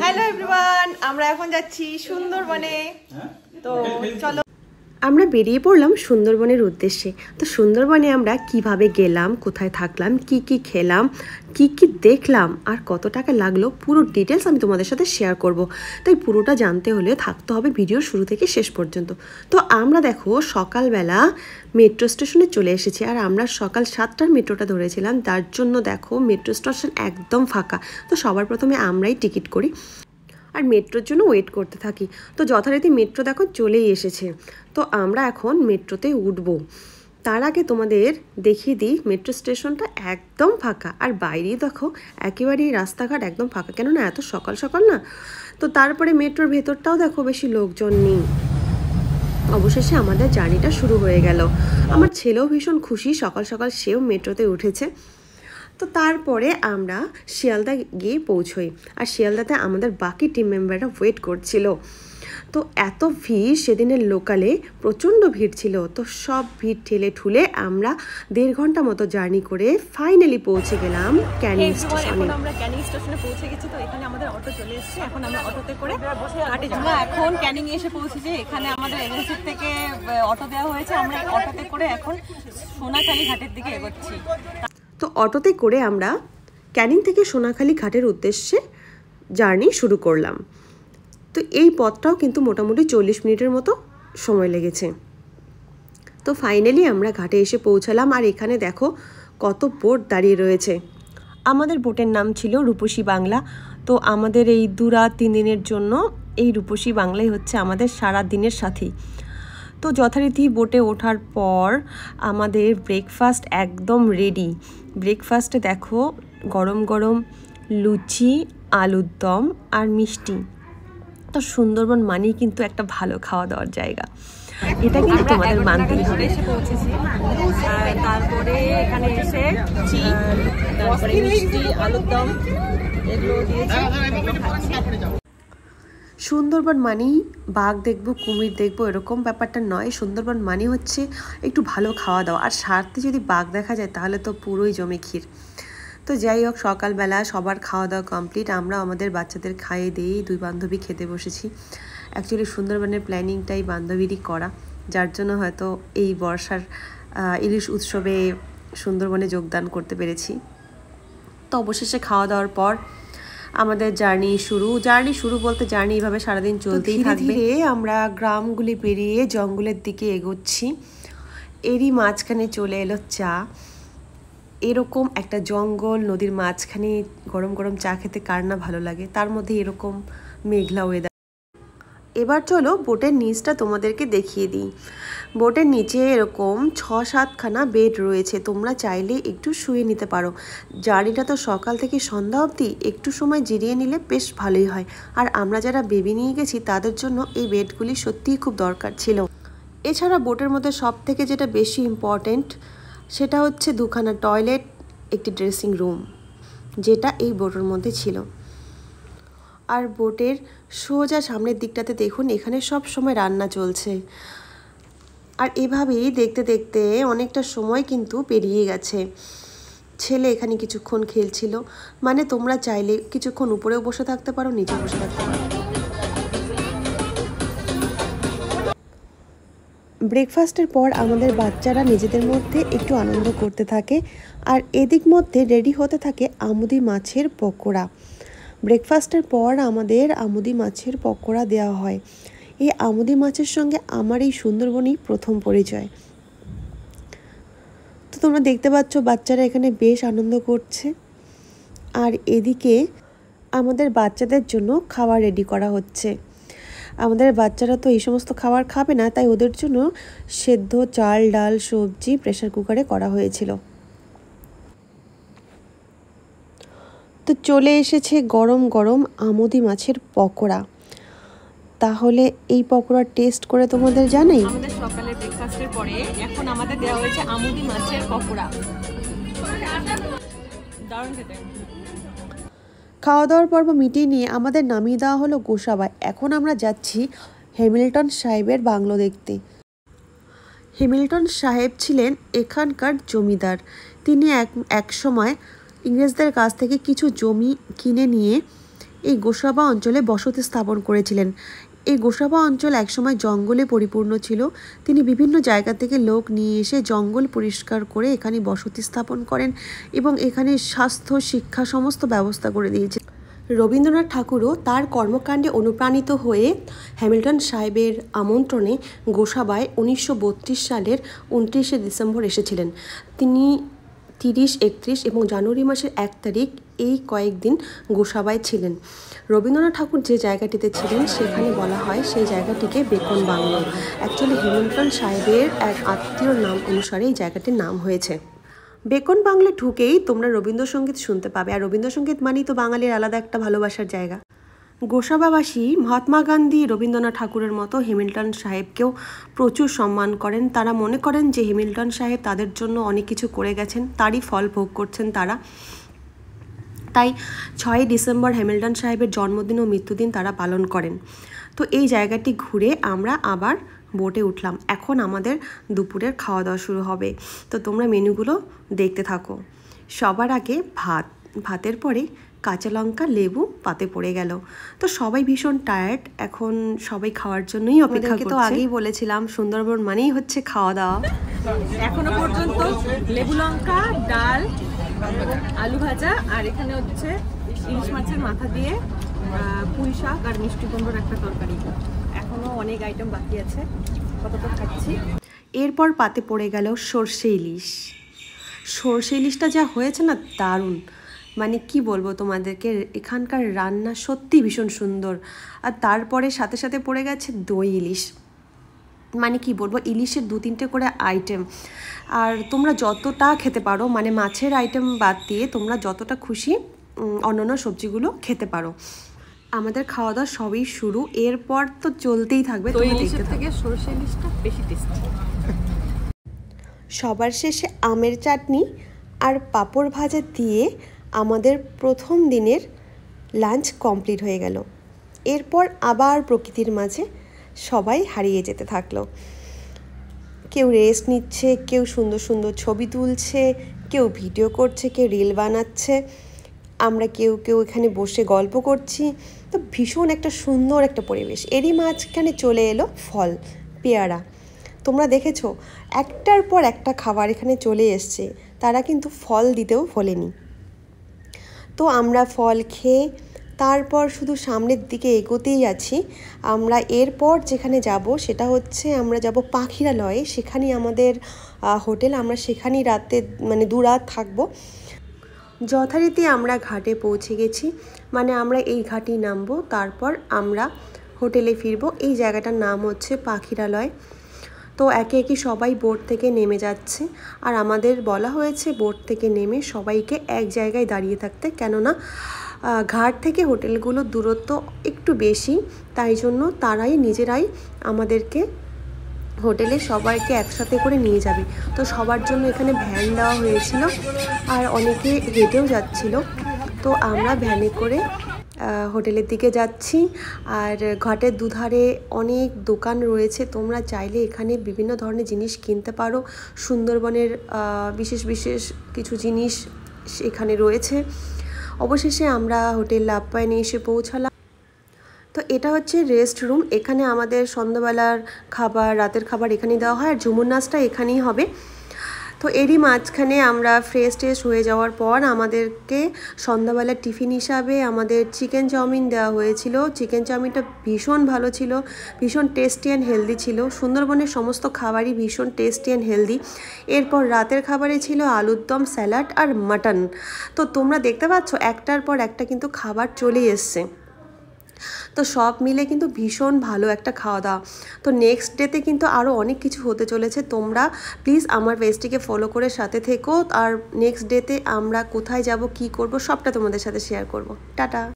Hello everyone আমরা এখন যাচ্ছি সুন্দরবনে হ্যাঁ? তো চলো আমরা বেরিয়ে পড়লাম সুন্দরবনের উদ্দেশ্যে তো সুন্দরবনে আমরা কিভাবে গেলাম কোথায় থাকলাম কি কি খেলাম কি কি দেখলাম আর কত টাকা লাগলো পুরো ডিটেলস আমি তোমাদের সাথে শেয়ার করব। তাই পুরোটা জানতে হলে থাকতে হবে ভিডিও শুরু থেকে শেষ পর্যন্ত তো আমরা দেখো সকালবেলা মেট্রো স্টেশনে চলে এসেছি আর আমরা সকাল সাতটার মেট্রোটা ধরেছিলাম তার জন্য দেখো মেট্রো স্টেশন একদম ফাঁকা তো সবার প্রথমে আমরাই টিকিট করি আর মেট্রোর জন্য ওয়েট করতে থাকি তো যথারীতি মেট্রো দেখো চলেই এসেছে তো আমরা এখন মেট্রোতে উঠব তার আগে তোমাদের দেখিয়ে দিই মেট্রো স্টেশনটা একদম ফাঁকা আর বাইরেই দেখো একেবারেই রাস্তাঘাট একদম ফাঁকা কেননা এত সকাল সকাল না তো তারপরে মেট্রোর ভেতরটাও দেখো বেশি লোকজন নেই অবশেষে আমাদের জার্নিটা শুরু হয়ে গেল আমার ছেলেও ভীষণ খুশি সকাল সকাল সেও মেট্রোতে উঠেছে তো তারপরে আমরা শিয়ালদা গিয়ে পৌঁছোই আর শিয়ালদাতে আমাদের বাকি টিম মেম্বাররা ওয়েট করছিল তো এত ভিড় সেদিনের লোকালে প্রচণ্ড ভিড় ছিল তো সব ভিড় ঠেলে ঠুলে আমরা দেড় ঘন্টা মতো জার্নি করে ফাইনালি পৌঁছে গেলাম ক্যানিং স্টেশনে আমরা ক্যানিং স্টেশনে পৌঁছে গেছি তো এখানে আমাদের অটো চলে এসেছে এখন আমরা অটোতে করে এখন ক্যানিং এসে পৌঁছেছি এখানে আমাদের এজেন্সির থেকে অটো দেওয়া হয়েছে আমরা অটোতে করে এখন সোনাখালি ঘাটের দিকে এগোচ্ছি তো অটোতে করে আমরা ক্যানিং থেকে সোনাখালি ঘাটের উদ্দেশ্যে জার্নি শুরু করলাম তো এই পথটাও কিন্তু মোটামুটি চল্লিশ মিনিটের মতো সময় লেগেছে তো ফাইনালি আমরা ঘাটে এসে পৌঁছালাম আর এখানে দেখো কত বোট দাঁড়িয়ে রয়েছে আমাদের বোটের নাম ছিল রূপসী বাংলা তো আমাদের এই দু রাত তিন দিনের জন্য এই রূপসী বাংলাই হচ্ছে আমাদের সারা দিনের সাথী তো যথারীতি বোটে ওঠার পর আমাদের ব্রেকফাস্ট একদম রেডি ব্রেকফাস্টে দেখো গরম গরম লুচি আলুর দম আর মিষ্টি তো সুন্দরবন মানেই কিন্তু একটা ভালো খাওয়া দাওয়ার জায়গা এটা কিন্তু তোমাদের মানতে হবে তারপরে এখানে মিষ্টি আলুর দম সুন্দরবন মানেই বাঘ দেখব কুমির দেখব এরকম ব্যাপারটা নয় সুন্দরবন মানে হচ্ছে একটু ভালো খাওয়া দাওয়া আর স্বার্থে যদি বাঘ দেখা যায় তাহলে তো পুরোই জমে ক্ষীর তো যাই হোক সকালবেলা সবার খাওয়া দাওয়া কমপ্লিট আমরা আমাদের বাচ্চাদের খাইয়ে দিয়েই দুই বান্ধবী খেতে বসেছি অ্যাকচুয়ালি সুন্দরবনের প্ল্যানিংটাই বান্ধবীরই করা যার জন্য হয়তো এই বর্ষার ইলিশ উৎসবে সুন্দরবনে যোগদান করতে পেরেছি তো অবশেষে খাওয়া দাওয়ার পর আমাদের জার্নি শুরু জার্নি শুরু বলতে জার্নি এইভাবে সারাদিন চলতেই থাকবে আমরা গ্রামগুলি পেরিয়ে জঙ্গলের দিকে এগোচ্ছি এরই মাঝখানে চলে এলো চা এরকম একটা জঙ্গল নদীর মাঝখানে গরম গরম চা খেতে কার না ভালো লাগে তার মধ্যে এরকম মেঘলা ওয়েদার এবার চলো বোটের নিচটা তোমাদেরকে দেখিয়ে দিই বোটের নিচে এরকম ছ সাতখানা বেড রয়েছে তোমরা চাইলে একটু শুয়ে নিতে পারো জার্নিটা তো সকাল থেকে সন্ধ্যা অবধি একটু সময় জিরিয়ে নিলে বেশ ভালোই হয় আর আমরা যারা বেবি নিয়ে গেছি তাদের জন্য এই বেডগুলি সত্যিই খুব দরকার ছিল এছাড়া বোটের মধ্যে সব থেকে যেটা বেশি ইম্পর্টেন্ট সেটা হচ্ছে দুখানা টয়লেট একটি ড্রেসিং রুম যেটা এই বোটের মধ্যে ছিল আর বোটের সোজা সামনের দিকটাতে দেখুন এখানে সব সময় রান্না চলছে আর এভাবেই দেখতে দেখতে অনেকটা সময় কিন্তু পেরিয়ে গেছে ছেলে এখানে কিছুক্ষণ খেলছিল মানে তোমরা চাইলে কিছুক্ষণ উপরেও বসে থাকতে পারো নিচে বসে থাকতে পারো ব্রেকফাস্টের পর আমাদের বাচ্চারা নিজেদের মধ্যে একটু আনন্দ করতে থাকে আর এদিক মধ্যে রেডি হতে থাকে আমুদি মাছের পকোড়া ব্রেকফাস্টের পর আমাদের আমুদি মাছের পকোড়া দেওয়া হয় এই আমুদি মাছের সঙ্গে আমার এই সুন্দরবনই প্রথম পরিচয় তো তোমরা দেখতে পাচ্ছ বাচ্চারা এখানে বেশ আনন্দ করছে আর এদিকে আমাদের বাচ্চাদের জন্য খাবার রেডি করা হচ্ছে আমাদের বাচ্চারা তো এই সমস্ত খাবার খাবে না তাই ওদের জন্য সেদ্ধ চাল ডাল সবজি প্রেশার কুকারে করা হয়েছিল তো চলে এসেছে গরম গরম আমদি মাছের পকোড়া তাহলে এই পকোড়া টেস্ট করে তোমাদের জানাই আমাদের সকালের ব্রেকফাস্টের পরে এখন আমাদের দেওয়া হয়েছে আমুদি মাছের পকোড়া খাওয়া দাওয়ার পর্ব মিটিয়ে নিয়ে আমাদের নামিয়ে দেওয়া হলো গোসাবায় এখন আমরা যাচ্ছি হ্যামিল্টন সাহেবের বাংলো দেখতে হ্যামিল্টন সাহেব ছিলেন এখানকার জমিদার তিনি এক এক সময় ইংরেজদের কাছ থেকে কিছু জমি কিনে নিয়ে এই গোসাবা অঞ্চলে বসতি স্থাপন করেছিলেন এই গোসাবা অঞ্চল একসময় জঙ্গলে পরিপূর্ণ ছিল তিনি বিভিন্ন জায়গা থেকে লোক নিয়ে এসে জঙ্গল পরিষ্কার করে এখানে বসতি স্থাপন করেন এবং এখানে স্বাস্থ্য শিক্ষা সমস্ত ব্যবস্থা করে দিয়েছে রবীন্দ্রনাথ ঠাকুরও তার কর্মকাণ্ডে অনুপ্রাণিত হয়ে হ্যামিল্টন সাহেবের আমন্ত্রণে গোসাবায় উনিশশো সালের উনত্রিশে ডিসেম্বর এসেছিলেন তিনি তিরিশ একত্রিশ এবং জানুয়ারি মাসের এক তারিখ এই কয়েকদিন গোসাবায় ছিলেন রবীন্দ্রনাথ ঠাকুর যে জায়গাটিতে ছিলেন সেখানে বলা হয় সেই জায়গাটিকে বেকন বাংলো অ্যাকচুয়ালি হেমন্তল সাহেবের এক আত্মীয়র নাম অনুসারে এই জায়গাটির নাম হয়েছে বেকন বাংলা ঢুকেই তোমরা রবীন্দ্রসঙ্গীত শুনতে পাবে আর রবীন্দ্রসঙ্গীত মানেই তো বাঙালির আলাদা একটা ভালোবাসার জায়গা গোসাবাবাসী মহাত্মা গান্ধী রবীন্দ্রনাথ ঠাকুরের মতো হ্যামিল্টন সাহেবকেও প্রচুর সম্মান করেন তারা মনে করেন যে হ্যামিল্টন সাহেব তাদের জন্য অনেক কিছু করে গেছেন তারই ফল ভোগ করছেন তারা তাই ছয়ই ডিসেম্বর হ্যামিল্টন সাহেবের জন্মদিন ও মৃত্যুদিন তারা পালন করেন তো এই জায়গাটি ঘুরে আমরা আবার বোটে উঠলাম এখন আমাদের দুপুরের খাওয়া দাওয়া শুরু হবে তো তোমরা মেনুগুলো দেখতে থাকো সবার আগে ভাত ভাতের পরে কাঁচা লঙ্কা লেবু পাতে পড়ে গেল তো সবাই ভীষণ টায়ার্ড এখন সবাই খাওয়ার জন্যই অপেক্ষা তো আগেই বলেছিলাম সুন্দরবন মানেই হচ্ছে খাওয়া দাওয়া এখনো পর্যন্ত লেবু লঙ্কা ডাল আলু ভাজা আর এখানে হচ্ছে ইলিশ মাছের মাথা দিয়ে পুঁই শাক আর মিষ্টি কুমড়োর একটা তরকারি এখনো অনেক আইটেম বাকি আছে কতটা খাচ্ছি এরপর পাতে পড়ে গেল সর্ষে ইলিশ সর্ষে ইলিশটা যা হয়েছে না দারুণ মানে কি বলবো তোমাদেরকে এখানকার রান্না সত্যি ভীষণ সুন্দর আর তারপরে সাথে সাথে পড়ে গেছে দই ইলিশ মানে কি বলবো ইলিশের দু তিনটে করে আইটেম আর তোমরা যতটা খেতে পারো মানে মাছের আইটেম বাদ দিয়ে তোমরা যতটা খুশি অন্যান্য সবজিগুলো খেতে পারো আমাদের খাওয়া দাওয়া সবই শুরু এরপর তো চলতেই থাকবে থেকে সরষে ইলিশটা বেশি সবার শেষে আমের চাটনি আর পাঁপড় ভাজা দিয়ে আমাদের প্রথম দিনের লাঞ্চ কমপ্লিট হয়ে গেল এরপর আবার প্রকৃতির মাঝে সবাই হারিয়ে যেতে থাকলো কেউ রেস্ট নিচ্ছে কেউ সুন্দর সুন্দর ছবি তুলছে কেউ ভিডিও করছে কেউ রিল বানাচ্ছে আমরা কেউ কেউ এখানে বসে গল্প করছি তো ভীষণ একটা সুন্দর একটা পরিবেশ এরই মাঝখানে চলে এলো ফল পেয়ারা তোমরা দেখেছো একটার পর একটা খাবার এখানে চলে এসছে তারা কিন্তু ফল দিতেও ফলেনি তো আমরা ফল খেয়ে তারপর শুধু সামনের দিকে এগোতেই আছি আমরা এরপর যেখানে যাব সেটা হচ্ছে আমরা যাব পাখিরালয়ে সেখানেই আমাদের হোটেল আমরা সেখানেই রাতে মানে দু রাত থাকবো যথারীতি আমরা ঘাটে পৌঁছে গেছি মানে আমরা এই ঘাটেই নামবো তারপর আমরা হোটেলে ফিরবো এই জায়গাটার নাম হচ্ছে পাখিরালয় তো একে একে সবাই বোট থেকে নেমে যাচ্ছে আর আমাদের বলা হয়েছে বোট থেকে নেমে সবাইকে এক জায়গায় দাঁড়িয়ে থাকতে কেননা ঘাট থেকে হোটেলগুলোর দূরত্ব একটু বেশি তাই জন্য তারাই নিজেরাই আমাদেরকে হোটেলে সবাইকে একসাথে করে নিয়ে যাবে তো সবার জন্য এখানে ভ্যান দেওয়া হয়েছিল আর অনেকে হেঁটেও যাচ্ছিল তো আমরা ভ্যানে করে হোটেলের দিকে যাচ্ছি আর ঘাটের দুধারে অনেক দোকান রয়েছে তোমরা চাইলে এখানে বিভিন্ন ধরনের জিনিস কিনতে পারো সুন্দরবনের বিশেষ বিশেষ কিছু জিনিস এখানে রয়েছে অবশেষে আমরা হোটেল নিয়ে এসে পৌঁছালাম তো এটা হচ্ছে রেস্ট রুম এখানে আমাদের সন্ধ্যাবেলার খাবার রাতের খাবার এখানেই দেওয়া হয় আর ঝুমুর নাচটা এখানেই হবে তো এরই মাঝখানে আমরা ফ্রেশ ট্রেশ হয়ে যাওয়ার পর আমাদেরকে সন্ধ্যাবেলা টিফিন হিসাবে আমাদের চিকেন চাউমিন দেওয়া হয়েছিল চিকেন চাউমিনটা ভীষণ ভালো ছিল ভীষণ টেস্টি অ্যান্ড হেলদি ছিল সুন্দরবনের সমস্ত খাবারই ভীষণ টেস্টি অ্যান্ড হেলদি এরপর রাতের খাবারে ছিল আলুর দম স্যালাড আর মাটন তো তোমরা দেখতে পাচ্ছ একটার পর একটা কিন্তু খাবার চলে এসছে তো সব মিলে কিন্তু ভীষণ ভালো একটা খাওয়া দাওয়া তো নেক্সট ডেতে কিন্তু আরও অনেক কিছু হতে চলেছে তোমরা প্লিজ আমার পেজটিকে ফলো করে সাথে থেকো আর নেক্সট ডেতে আমরা কোথায় যাব কি করব সবটা তোমাদের সাথে শেয়ার করব টাটা